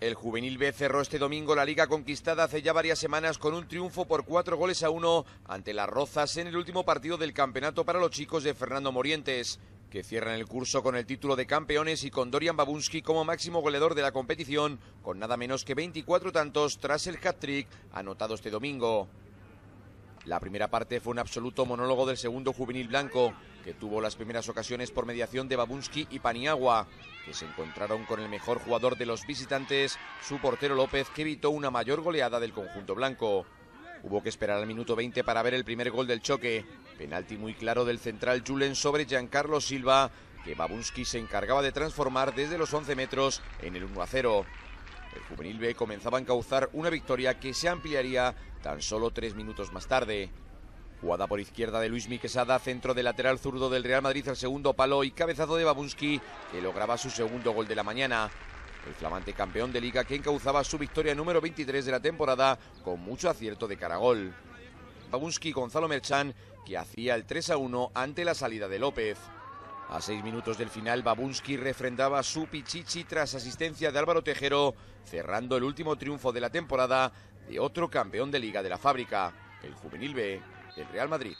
El juvenil B cerró este domingo la liga conquistada hace ya varias semanas con un triunfo por cuatro goles a uno ante las Rozas en el último partido del campeonato para los chicos de Fernando Morientes, que cierran el curso con el título de campeones y con Dorian Babunski como máximo goleador de la competición, con nada menos que 24 tantos tras el hat-trick anotado este domingo. La primera parte fue un absoluto monólogo del segundo juvenil blanco, que tuvo las primeras ocasiones por mediación de Babunski y Paniagua, que se encontraron con el mejor jugador de los visitantes, su portero López, que evitó una mayor goleada del conjunto blanco. Hubo que esperar al minuto 20 para ver el primer gol del choque. Penalti muy claro del central Julen sobre Giancarlo Silva, que Babunski se encargaba de transformar desde los 11 metros en el 1 0. El juvenil B comenzaba a encauzar una victoria que se ampliaría Tan solo tres minutos más tarde, jugada por izquierda de Luis Miquesada, centro de lateral zurdo del Real Madrid al segundo palo y cabezazo de Babunski, que lograba su segundo gol de la mañana. El flamante campeón de liga que encauzaba su victoria número 23 de la temporada con mucho acierto de caragol. Babunski Gonzalo Merchán, que hacía el 3 a 1 ante la salida de López. A seis minutos del final, Babunski refrendaba su pichichi tras asistencia de Álvaro Tejero, cerrando el último triunfo de la temporada de otro campeón de Liga de la Fábrica, el Juvenil B del Real Madrid.